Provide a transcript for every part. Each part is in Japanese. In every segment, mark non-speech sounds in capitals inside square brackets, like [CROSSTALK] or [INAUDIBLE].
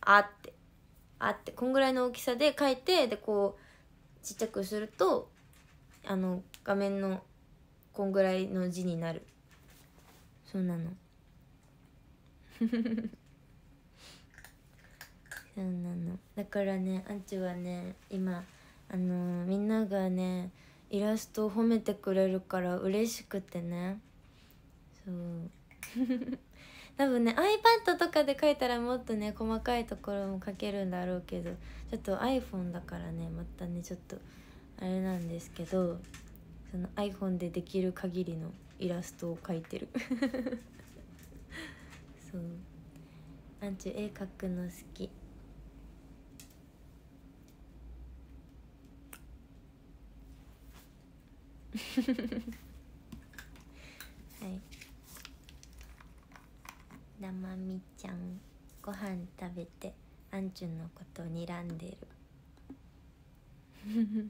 あってあってこんぐらいの大きさで書いてでこうちっちゃくするとあの画面のこんぐらいの字になるそうなの [LAUGHS] そうなのだからねアンチはね今あのみんながねイラストを褒めてくれるから嬉しくてねそう多分ね iPad とかで書いたらもっとね細かいところも書けるんだろうけどちょっと iPhone だからねまたねちょっとあれなんですけどその iPhone でできる限りのイラストを描いてる [LAUGHS] そうアンチュ絵描くの好きフフフはい。[LAUGHS] 生みちゃんご飯食べてあんちゅんのこと睨んで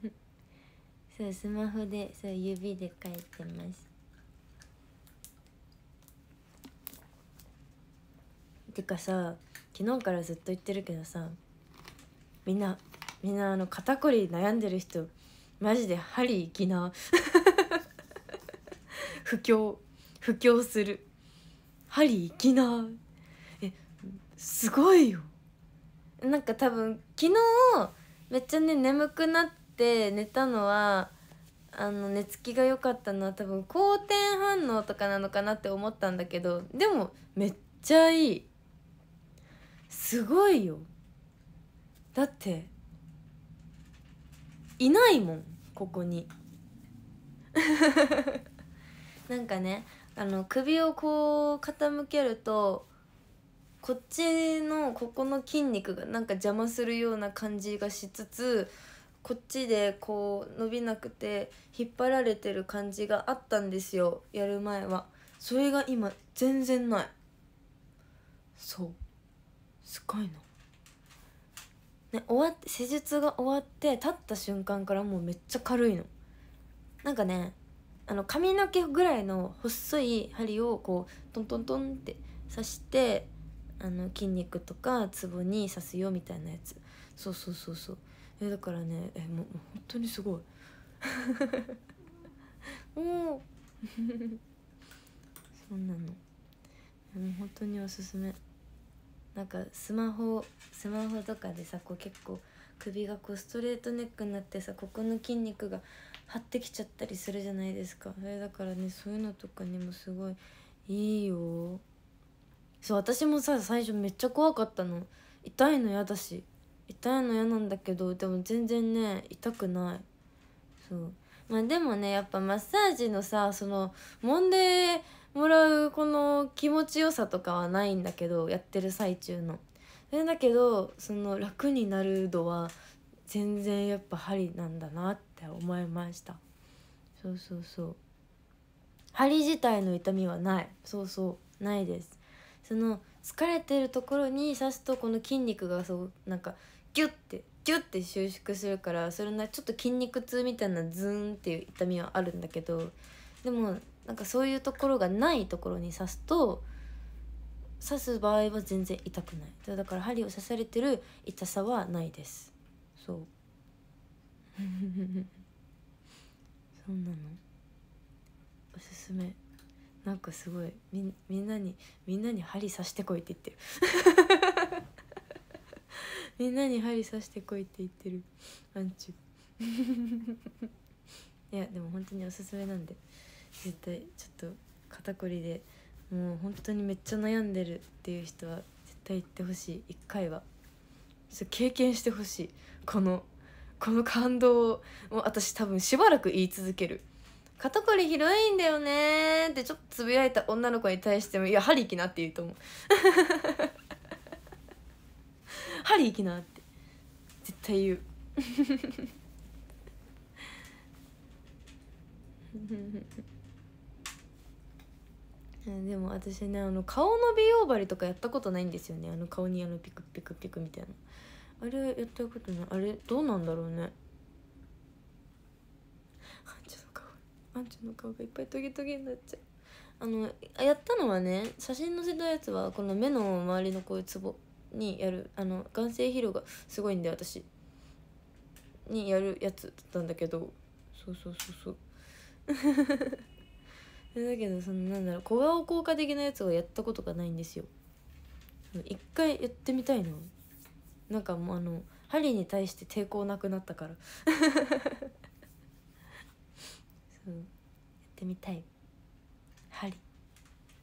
る [LAUGHS] そうスマホでそう指で書いてますてかさ昨日からずっと言ってるけどさみんなみんなあの肩こり悩んでる人マジで針いきな [LAUGHS] 不況不況する針いきなえすごいよなんか多分昨日めっちゃね眠くなって寝たのはあの寝つきが良かったのは多分好転反応とかなのかなって思ったんだけどでもめっちゃいいすごいよだっていないもんここになんかねあの首をこう傾けるとこっちのここの筋肉がなんか邪魔するような感じがしつつこっちでこう伸びなくて引っ張られてる感じがあったんですよやる前はそれが今全然ないそうすごいな、ね、終わって施術が終わって立った瞬間からもうめっちゃ軽いのなんかねあの髪の毛ぐらいの細い針をこうトントントンって刺してあの筋肉とかツボに刺すよみたいなやつそうそうそうそうえだからねえもう本当にすごいおお [LAUGHS] [LAUGHS] そうなのもう本当におすすめなんかスマホスマホとかでさこう結構首がこうストレートネックになってさここの筋肉が張ってきちゃったりするじゃないですかそれだからねそういうのとかにもすごいいいよそう私もさ最初めっちゃ怖かったの痛いの嫌だし痛いの嫌なんだけどでも全然ね痛くないそうまあでもねやっぱマッサージのさその揉んでもらうこの気持ちよさとかはないんだけどやってる最中のそれだけどその楽になる度は全然やっぱ針なんだなってって思いましたそうそうそう針自体の痛みはないそうそうないですその疲れてるところに刺すとこの筋肉がそうなんかギュッてギュッて収縮するからそれなちょっと筋肉痛みたいなズーンっていう痛みはあるんだけどでもなんかそういうところがないところに刺すと刺す場合は全然痛くないだから針を刺されてる痛さはないですそう [LAUGHS] そうなのおすすめなんかすごいみみんなにみんなに針刺してこいって言ってる [LAUGHS] みんなに針刺してこいって言ってるアンチ [LAUGHS] いやでも本当におすすめなんで絶対ちょっと肩こりでもう本当にめっちゃ悩んでるっていう人は絶対行ってほしい一回は経験してほしいこのこの感動を私多分しばらく言い続ける肩こりひどいんだよねってちょっとつぶやいた女の子に対してもいや針行きなって言うと思う針 [LAUGHS] 行きなって絶対言う [LAUGHS] でも私ねあの顔の美容針とかやったことないんですよねあの顔にあのピクピクピクみたいなあれやったことないあれどうなんだろうねちゃんの顔ちゃんの顔がいっぱいトゲトゲになっちゃうあのやったのはね写真載せたやつはこの目の周りのこういうツボにやるあの眼性疲労がすごいんで私にやるやつだったんだけどそうそうそうそう [LAUGHS] だけどそのなんだろう小顔効果的なやつをやったことがないんですよ一回やってみたいななんかもうあの針に対して抵抗なくなったから [LAUGHS] そうやってみたい針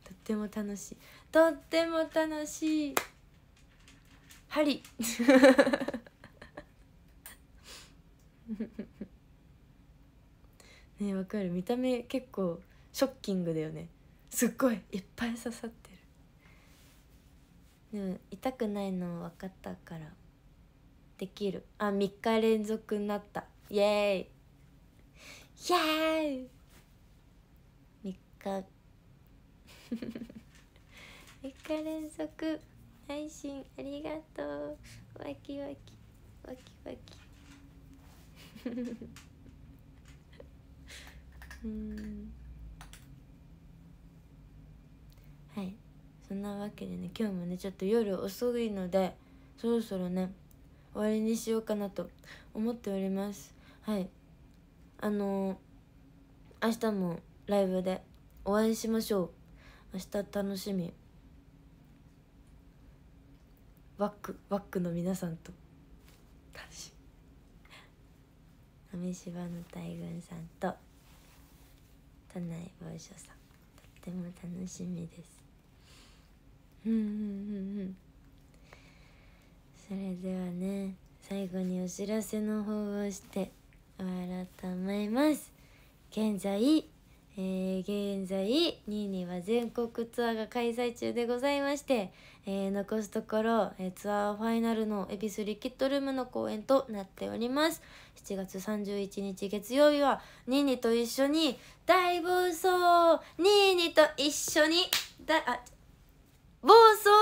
とっても楽しいとっても楽しい針 [LAUGHS] ねわかる見た目結構ショッキングだよねすっごいいっぱい刺さってでも痛くないの分かったからできるあ3日連続になったイエーイイエーイ3日3 [LAUGHS] 日連続配信ありがとうわきわきわきわきうんはいそんなわけでね今日もねちょっと夜遅いのでそろそろね終わりにしようかなと思っておりますはいあのー、明日もライブでお会いしましょう明日楽しみワックワックの皆さんと楽しみ芝の大群さんと都内某所さんとっても楽しみですそれではね最後にお知らせの方をして終わろうと思います現在えー、現在ニーニーは全国ツアーが開催中でございまして、えー、残すところ、えー、ツアーファイナルの恵比寿リキッドルームの公演となっております7月31日月曜日はニーニーと一緒に大暴走ニーニーと一緒にだあ暴走 [LAUGHS]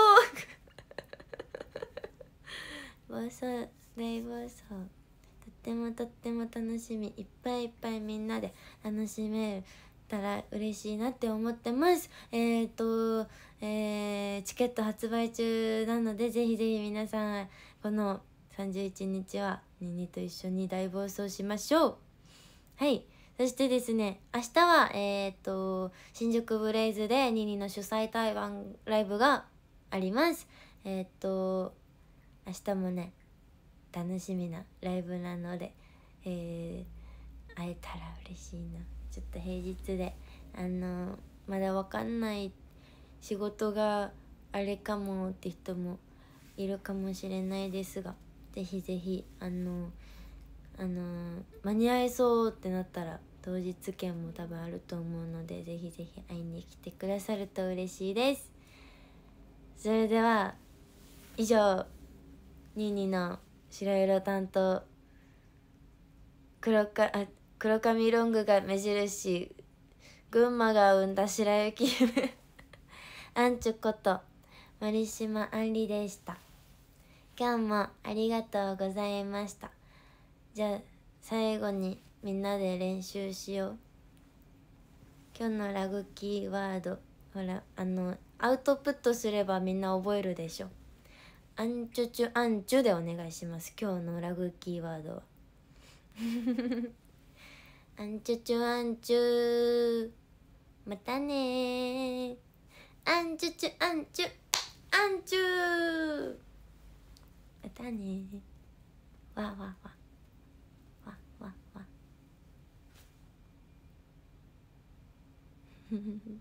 暴走大暴走とってもとっても楽しみいっぱいいっぱいみんなで楽しめたら嬉しいなって思ってますえっ、ー、と、えー、チケット発売中なのでぜひぜひ皆さんこの31日はニニと一緒に大暴走しましょうはいそしてですね明日はえっ、と新宿ブレイズでニニの主催台湾ライブがありますえっ、と明日もね楽しみなライブなので、えー、会えたら嬉しいなちょっと平日であのまだ分かんない仕事があれかもって人もいるかもしれないですがぜひぜひ、あのあの間に合いそうってなったら当日券も多分あると思うのでぜひぜひ会いに来てくださると嬉しいですそれでは以上ニーニーの白色担当黒かあ黒髪ロングが目印群馬が生んだ白雪 [LAUGHS] アンチュこと森島あんりでした今日もありがとうございましたじゃあ最後にみんなで練習しよう今日のラグキーワードほらあのアウトプットすればみんな覚えるでしょアンチュチュアンチュでお願いします今日のラグキーワードは [LAUGHS] アンチュチュアンチュまたねアンチュチュアンチュアンチュまたねわわわ嗯嗯嗯。